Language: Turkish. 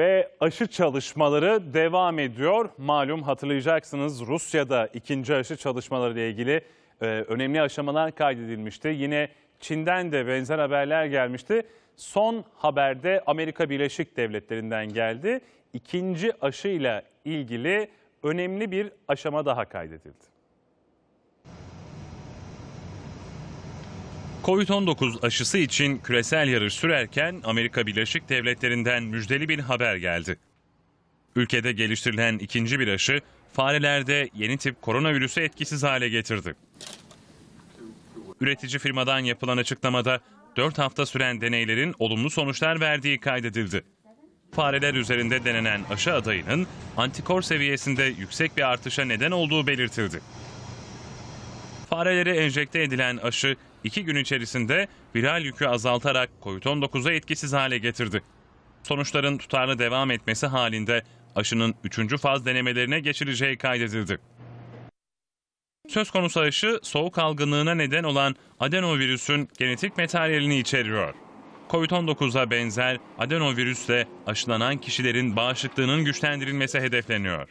Ve aşı çalışmaları devam ediyor. Malum hatırlayacaksınız Rusya'da ikinci aşı çalışmaları ile ilgili e, önemli aşamalar kaydedilmişti. Yine Çin'den de benzer haberler gelmişti. Son haberde Amerika Birleşik Devletleri'nden geldi. İkinci aşıyla ilgili önemli bir aşama daha kaydedildi. Covid-19 aşısı için küresel yarış sürerken Amerika Birleşik Devletleri'nden müjdeli bir haber geldi. Ülkede geliştirilen ikinci bir aşı farelerde yeni tip koronavirüsü etkisiz hale getirdi. Üretici firmadan yapılan açıklamada 4 hafta süren deneylerin olumlu sonuçlar verdiği kaydedildi. Fareler üzerinde denenen aşı adayının antikor seviyesinde yüksek bir artışa neden olduğu belirtildi. Farelere enjekte edilen aşı iki gün içerisinde viral yükü azaltarak COVID-19'u etkisiz hale getirdi. Sonuçların tutarlı devam etmesi halinde aşının 3. faz denemelerine geçileceği kaydedildi. Söz konusu aşı soğuk algınlığına neden olan adenovirüsün genetik materyalini içeriyor. COVID-19'a benzer adenovirüsle aşılanan kişilerin bağışıklığının güçlendirilmesi hedefleniyor.